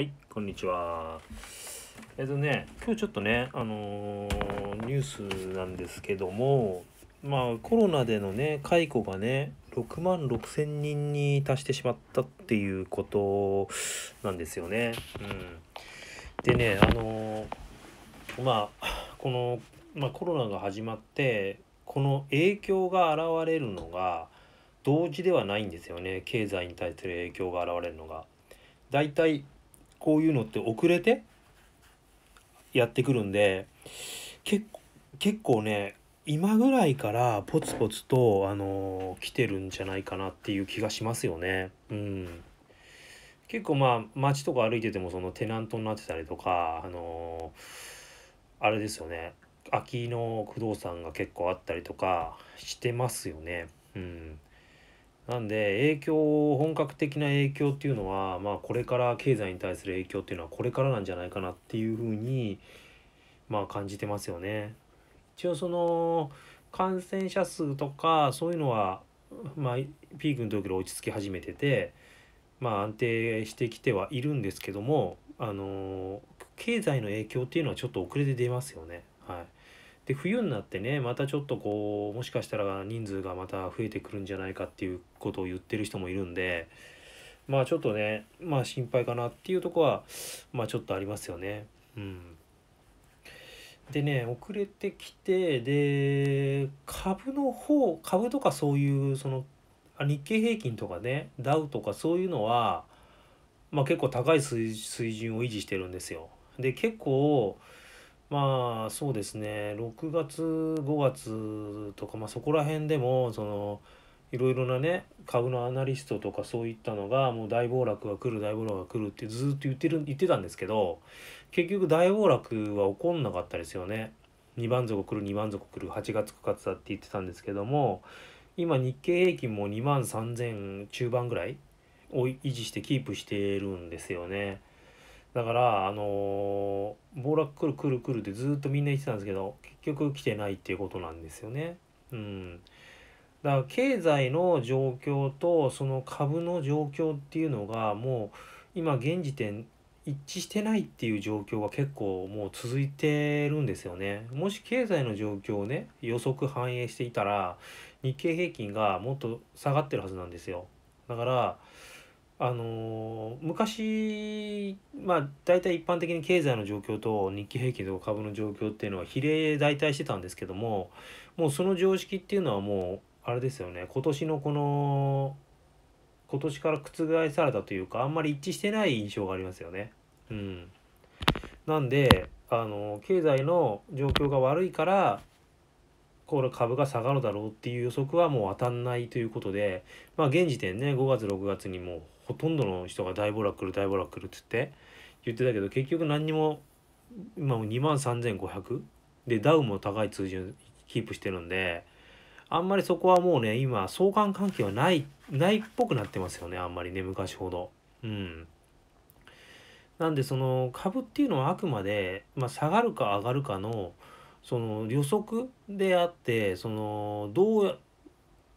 はい、こんにちは。えっとね、今日ちょっとね、あのー、ニュースなんですけども、まあコロナでのね、解雇がね、6万6千人に達してしまったっていうことなんですよね。うん、でね、あのー、まあ、この、まあ、コロナが始まって、この影響が現れるのが、同時ではないんですよね経済に対する影響が現れるのが。大体こういうのって遅れてやってくるんで結構ね今ぐらいからポツポツと、あのー、来てるんじゃないかなっていう気がしますよね。うん、結構まあ街とか歩いててもそのテナントになってたりとか、あのー、あれですよね空きの不動産が結構あったりとかしてますよね。うんなんで影響本格的な影響っていうのは、まあ、これから経済に対する影響っていうのはこれからなんじゃないかなっていうふうに、まあ、感じてますよね。一応その感染者数とかそういうのは、まあ、ピークの時よ落ち着き始めてて、まあ、安定してきてはいるんですけどもあの経済の影響っていうのはちょっと遅れて出ますよね。はい、で冬になってねまたちょっとこうもしかしたら人数がまた増えてくるんじゃないかっていうことを言ってる人もいるんでまあちょっとねまあ心配かなっていうとこはまあちょっとありますよね。うん、でね遅れてきてで株の方株とかそういうその日経平均とかねダウとかそういうのは、まあ、結構高い水準を維持してるんですよ。で結構まあそうですね6月5月とか、まあ、そこら辺でもそのいろいろなね株のアナリストとかそういったのがもう大暴落が来る大暴落が来るってずっと言ってる言ってたんですけど結局大暴落は起こんなかったですよね。2番底来る2番底来る8月9月だって言ってたんですけども今日経平均も2万3000中盤ぐらいを維持してキープしてるんですよね。だからあのー、暴落来る来る来るってずっとみんな言ってたんですけど結局来てないっていうことなんですよね。うん、だから経済の状況とその株の状況っていうのがもう今現時点一致してないっていう状況が結構もう続いてるんですよね。もし経済の状況をね予測反映していたら日経平均がもっと下がってるはずなんですよ。だからあの昔、まあ、大体一般的に経済の状況と日経平均とか株の状況っていうのは比例代替してたんですけどももうその常識っていうのはもうあれですよね今年のこの今年から覆されたというかあんまり一致してない印象がありますよね。うん、なんであの経済の状況が悪いからこれ株が下がるだろうっていう予測はもう当たんないということで、まあ現時点ね、5月6月にもうほとんどの人が大暴落来る大暴落来るっつって言ってたけど、結局何にも今も2万3500でダウも高い通字キープしてるんで、あんまりそこはもうね、今相関関係はない、ないっぽくなってますよね、あんまりね、昔ほど。うん。なんでその株っていうのはあくまで、まあ、下がるか上がるかのその予測であってそのどう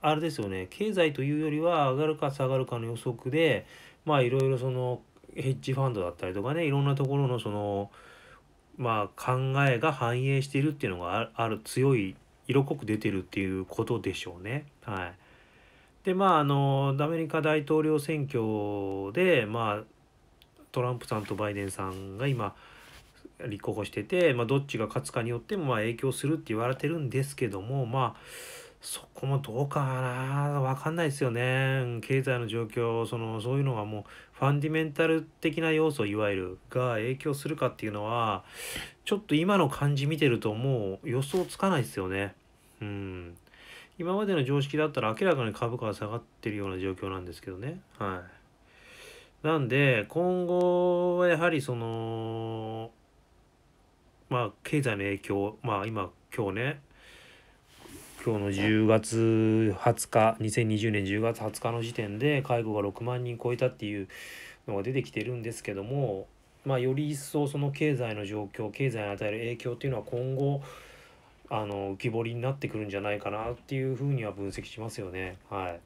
あれですよね経済というよりは上がるか下がるかの予測でまあいろいろそのヘッジファンドだったりとかねいろんなところのそのまあ考えが反映しているっていうのがある強い色濃く出てるっていうことでしょうね。はい、でまああのアメリカ大統領選挙でまあトランプさんとバイデンさんが今立候補してて、まあ、どっちが勝つかによってもまあ影響するって言われてるんですけどもまあそこもどうかな分かんないですよね経済の状況そのそういうのがもうファンディメンタル的な要素いわゆるが影響するかっていうのはちょっと今の感じ見てるともう予想つかないですよねうん今までの常識だったら明らかに株価が下がってるような状況なんですけどねはいなんで今後はやはりそのまあ、経済の影響、まあ、今、今日ね、今日の10月20日、2020年10月20日の時点で、介護が6万人超えたっていうのが出てきてるんですけども、まあ、より一層その経済の状況、経済に与える影響っていうのは今後、あの浮き彫りになってくるんじゃないかなっていうふうには分析しますよね。はい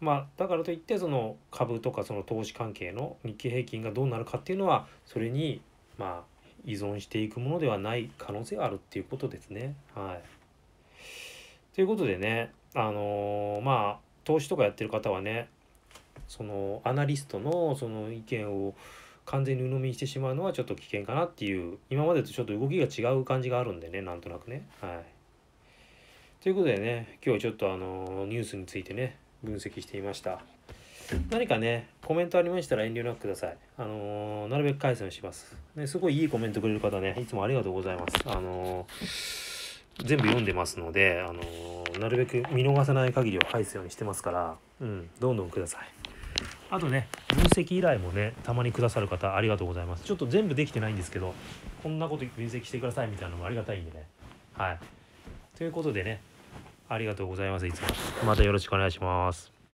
まあ、だからといってその株とかその投資関係の日経平均がどうなるかっていうのはそれにまあ依存していくものではない可能性があるっていうことですね。はい、ということでねあのー、まあ投資とかやってる方はねそのアナリストのその意見を完全に鵜呑みにしてしまうのはちょっと危険かなっていう今までとちょっと動きが違う感じがあるんでねなんとなくね。はい、ということでね今日はちょっとあのニュースについてね分析していました。何かね、コメントありましたら遠慮なくください。あのー、なるべく回線します。ね、すごいいいコメントくれる方ね、いつもありがとうございます。あのー、全部読んでますので、あのー、なるべく見逃さない限りを返すようにしてますから、うん、どんどんください。あとね、分析依頼もね、たまにくださる方ありがとうございます。ちょっと全部できてないんですけど、こんなこと分析してくださいみたいなのもありがたいんでね。はい。ということでね、ありがとうございます、いつも。またよろしくお願いします。